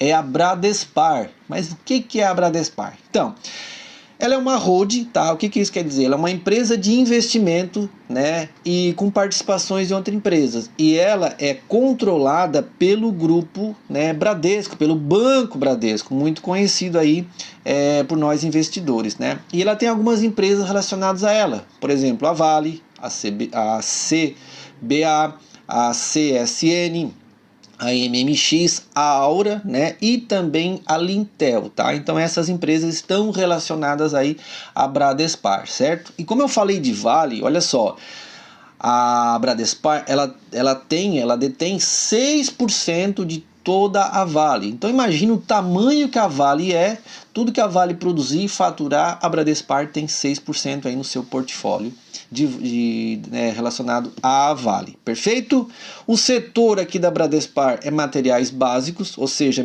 é a Bradespar. Mas o que, que é a Bradespar? Então, ela é uma holding, tá? O que, que isso quer dizer? Ela é uma empresa de investimento, né? E com participações de outras empresas. E ela é controlada pelo grupo né, Bradesco, pelo Banco Bradesco, muito conhecido aí é, por nós investidores, né? E ela tem algumas empresas relacionadas a ela, por exemplo, a Vale, a CBA, a CSN, a MMX, a Aura, né, e também a Lintel, tá? Então essas empresas estão relacionadas aí à Bradespar, certo? E como eu falei de Vale, olha só, a Bradespar, ela, ela tem, ela detém 6% de toda a Vale. Então imagina o tamanho que a Vale é, tudo que a Vale produzir e faturar, a Bradespar tem 6% aí no seu portfólio de, de né, relacionado à Vale. Perfeito? O setor aqui da Bradespar é materiais básicos, ou seja,